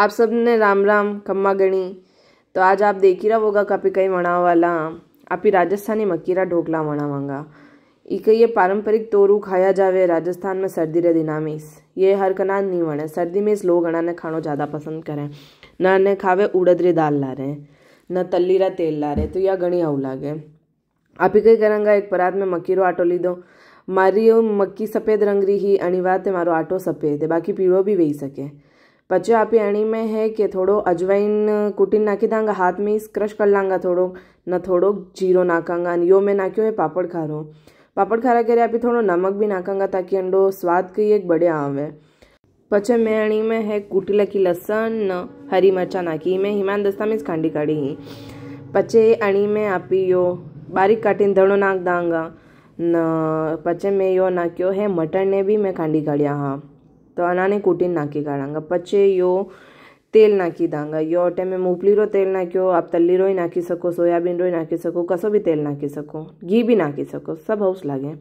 आप सब ने राम राम खम्मा गणी तो आज आप देखी रहा होगा कहीं वणा वाला आप ही राजस्थानी मकीरा ढोकला मणावांगा इक ये पारंपरिक तोरू खाया जावे राजस्थान में सर्दी रे दिना में ये हर कनान नहीं वणे सर्दी में इस लोग अना ने खाना ज़्यादा पसंद करें न ने खावे उड़द रे दाल ला रहे न तली रा तेल ला रहे तो यह गणी आऊ लागे आप ही कहीं करेंगे एक परात में मकीरो आटो ली दो मारी मक्की सफ़ेद रंग रही ही અણી मारो आटो सफ़ेद है बाकी पीड़ो भी वही सके पचो आप में है कि थोड़ो अजवाइन कूटी नाखी दांगा हाथ में इस क्रश कर लांगा थोड़ो न थोड़ो जीरो नाखांगा यो मैं ना क्यों है पापड़ खा रो पापड़ खारा करे आप थोड़ो नमक भी नाखांगा ताकि अंडो स्वाद कई एक बढ़िया है पचे मैं अणी में है कूटीला की लसन न हरी मरचा नाखी मैं हिमान दस्ता में इस खांडी काढ़ी ही पचे अणी में आप यो बारीक काटीन धड़ो नाख दांगा न पचे में यो ना क्यों है मटन ने भी मैं खांडी काढ़िया हाँ तो अनाने कुटीन नाखी काड़ांगा पचे यो तेल नाखी दांगा यो टाइम मूंगफली रो तेल नाक्यो आप तली रो ही नाखी सको सोयाबीन रो ही नाखी सको कसो भी तेल नाखी सको घी भी नाखी सको सब हाउस लागे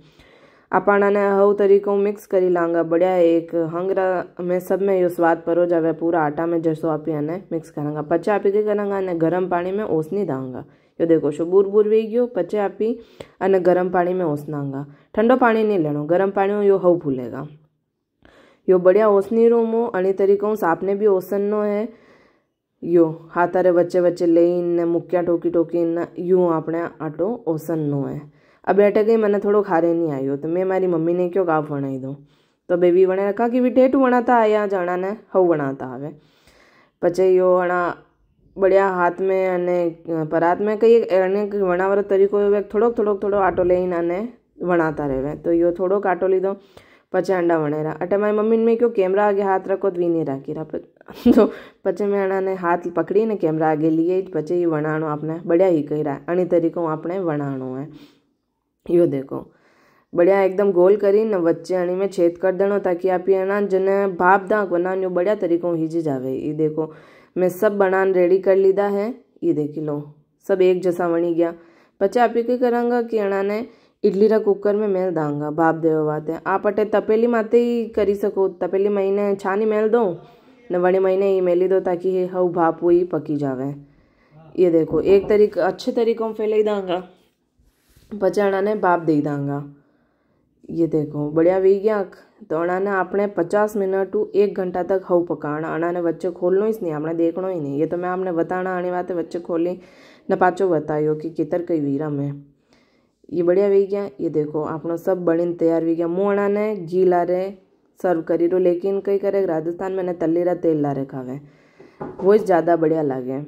आप ने हव तरीको मिक्स कर लांगा बढ़िया एक हंगरा में सब में यो स्वाद परो जावे पूरा आटा में जसो आप ने मिक्स करांगा पचे आप ही करांगा ने गरम पानी में ओस नहीं दांगा यो देखो शो बूर बूर वे गयो पचे आप ही गरम पानी में ओस नांगा ठंडो पानी नहीं लेना गरम पानी यो हव भूलेगा यो बढ़िया ओसनी रूम हो अने तरीके हूँ सापने भी ओसनो है यो हाथारे वच्चे वच्चे ले इन्ने मुक्या टोकी टोकी इन्ना यू अपने आटो ओसन ओसनो है अब बैठे गई मैंने थोड़ो खारे नहीं आई तो मैं मारी मम्मी ने क्यों गाफ बनाई दो तो बेबी बने रखा कि भी ठेठ बनाता आया जाना ने हव बनाता आवे पचे यो अना बढ़िया हाथ में अने परात में कई अने वणा वाला तरीको थोड़ो थोड़ो थोड़ो आटो ले इन अने रहे तो यो थोड़ो काटो लीधो पचे अंडा वणरा अटे मैं मम्मी ने मैं क्यों कैमरा आगे हाथ रखो तो वीने राखी रहा तो पचे मैं अंडा ने हाथ पकड़ी ने कैमरा आगे लिए तो पचे ये वणाणु आपने बढ़िया ही कह रहा है अणी तरीको आपने वणाणु है यो देखो बढ़िया एकदम गोल कर वच्चे बच्चे अणी में छेद कर देना ताकि आप ये ना जने भाप दाक बना बढ़िया तरीको हिज जावे ये देखो मैं सब बनान रेडी कर लीदा है ये देखी लो सब एक जैसा बनी गया पचे आप ये क्या करांगा कि अणा ने ઇડલીના કુકરમાં મેલ દાંગા બાપ દેવાતે आप પટે तपेली माते ही શકો सको तपेली महीने મેલ દઉં ને વળી મહિને महीने મેલી मेली दो ताकि હવ भाप હોય पकी જાવે ये देखो एक तरीक अच्छे तरीकों में फैलाई दांगा पचाना ने बाप दे दांगा ये देखो बढ़िया वही गया तो ने अपने पचास मिनट टू एक घंटा तक हव पकाना ने बच्चे खोलना ही नहीं आपने देखना ही नहीं ये तो मैं आपने बताना आने वाते बच्चे खोली न पाचो बतायो कि कितर कई वीरा में ये बढ़िया वही गया ये देखो आप सब બળીને તૈયાર વી ગયા મોણાને ઘી લારે સર્વ કરી લો લેકિન કઈ કરે રાજસ્થાન तलेरा तेल ला रहे खावे वो ज़्यादा बढ़िया लगे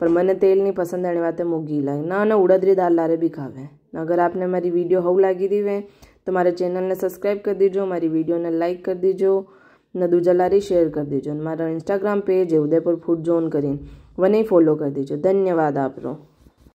पर मैंने तेल नहीं पसंद आने वाते घी लागे ना ना उड़दरी दाल दाल लारे भी खावे अगर आपने हमारी वीडियो हव लागी दी वे तो हमारे चैनल ने सब्सक्राइब कर दीजिए हमारी वीडियो ने लाइक कर दीजो न दूजा लारी शेयर कर दीजो हमारा इंस्टाग्राम पेज है उदयपुर फूड जोन करीन ही फॉलो कर दीजिए धन्यवाद आप लोग